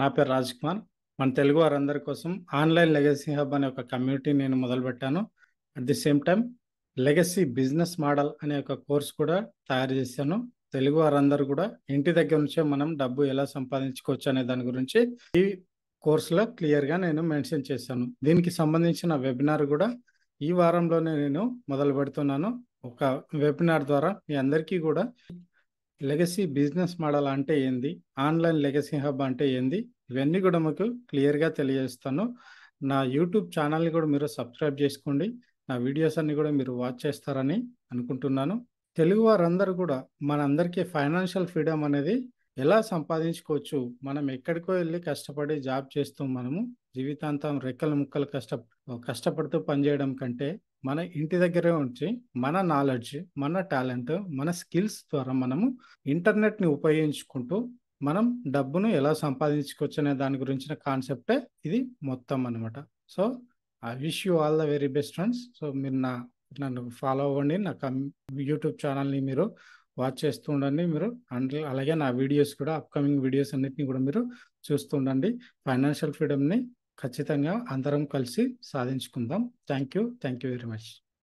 నా పేరు రాజ్ కుమార్ మన తెలుగు వారందరి కోసం ఆన్లైన్ లెగసీ హబ్ అనే ఒక కమ్యూనిటీ నేను మొదలుపెట్టాను at the same time legacy business model అనే ఒక కోర్స్ కూడా తయారు చేశాను తెలుగు వారందరూ కూడా ఇంటి దగ్గర నుంచే మనం డబ్బు ఎలా సంపాదించుకోవచ్చు అనే దాని గురించి ఈ కోర్సులో క్లియర్గా నేను మెన్షన్ చేశాను దీనికి సంబంధించిన వెబినార్ కూడా ఈ వారంలోనే నేను మొదలు పెడుతున్నాను ఒక వెబినార్ ద్వారా మీ అందరికీ కూడా లెగసీ బిజినెస్ మోడల్ అంటే ఏంది ఆన్లైన్ లెగసీ హబ్ అంటే ఏంది ఇవన్నీ కూడా మీకు క్లియర్గా తెలియజేస్తాను నా యూట్యూబ్ ఛానల్ని కూడా మీరు సబ్స్క్రైబ్ చేసుకోండి నా వీడియోస్ అన్ని కూడా మీరు వాచ్ చేస్తారని అనుకుంటున్నాను తెలుగు వారందరూ కూడా మనందరికీ ఫైనాన్షియల్ ఫ్రీడమ్ అనేది ఎలా సంపాదించుకోవచ్చు మనం ఎక్కడికో వెళ్ళి కష్టపడి జాబ్ చేస్తూ మనము జీవితాంతం రెక్కల ముక్కలు కష్ట కష్టపడుతూ పనిచేయడం కంటే మన ఇంటి దగ్గరే ఉంచి మన నాలెడ్జ్ మన టాలెంట్ మన స్కిల్స్ ద్వారా మనము ఇంటర్నెట్ని ఉపయోగించుకుంటూ మనం డబ్బును ఎలా సంపాదించుకోవచ్చు అనే దాని గురించిన కాన్సెప్టే ఇది మొత్తం అనమాట so I wish you all the very best friends so మీరు నా నన్ను ఫాలో అవ్వండి నా యూట్యూబ్ ఛానల్ని మీరు వాచ్ చేస్తూ ఉండండి మీరు అండ్ అలాగే నా వీడియోస్ కూడా అప్కమింగ్ వీడియోస్ అన్నిటిని కూడా మీరు చూస్తూ ఉండండి ఫైనాన్షియల్ ఫ్రీడమ్ని ఖచ్చితంగా అందరం కలిసి సాధించుకుందాం thank you thank you very much